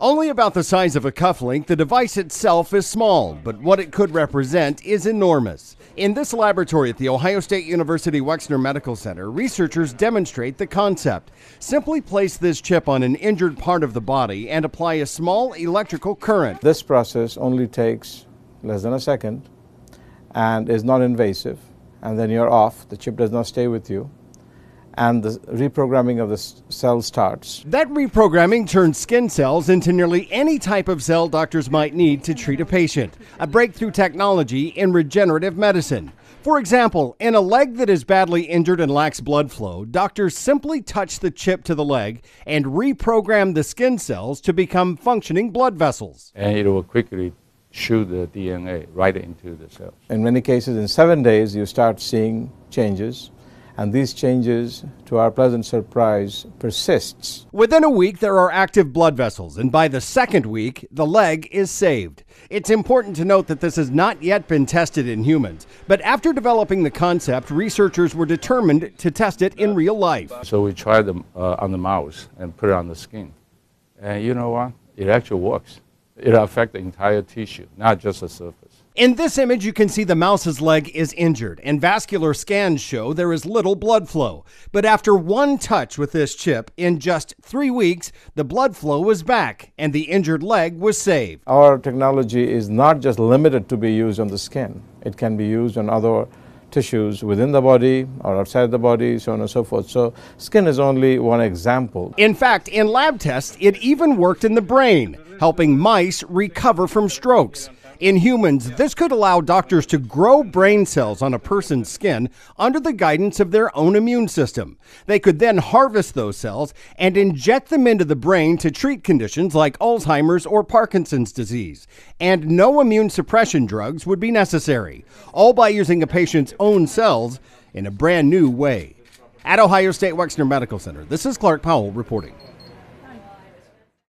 Only about the size of a cufflink, the device itself is small, but what it could represent is enormous. In this laboratory at the Ohio State University Wexner Medical Center, researchers demonstrate the concept. Simply place this chip on an injured part of the body and apply a small electrical current. This process only takes less than a second and is non invasive, and then you're off. The chip does not stay with you and the reprogramming of the cell starts. That reprogramming turns skin cells into nearly any type of cell doctors might need to treat a patient, a breakthrough technology in regenerative medicine. For example, in a leg that is badly injured and lacks blood flow, doctors simply touch the chip to the leg and reprogram the skin cells to become functioning blood vessels. And it will quickly shoot the DNA right into the cell. In many cases, in seven days, you start seeing changes and these changes, to our pleasant surprise, persists. Within a week, there are active blood vessels, and by the second week, the leg is saved. It's important to note that this has not yet been tested in humans, but after developing the concept, researchers were determined to test it in real life. So we tried them uh, on the mouse and put it on the skin. And you know what? It actually works. It affects the entire tissue, not just the surface. In this image, you can see the mouse's leg is injured, and vascular scans show there is little blood flow. But after one touch with this chip, in just three weeks, the blood flow was back, and the injured leg was saved. Our technology is not just limited to be used on the skin. It can be used on other tissues within the body or outside the body, so on and so forth. So, skin is only one example. In fact, in lab tests, it even worked in the brain, helping mice recover from strokes. In humans, this could allow doctors to grow brain cells on a person's skin under the guidance of their own immune system. They could then harvest those cells and inject them into the brain to treat conditions like Alzheimer's or Parkinson's disease. And no immune suppression drugs would be necessary, all by using a patient's own cells in a brand new way. At Ohio State Wexner Medical Center, this is Clark Powell reporting.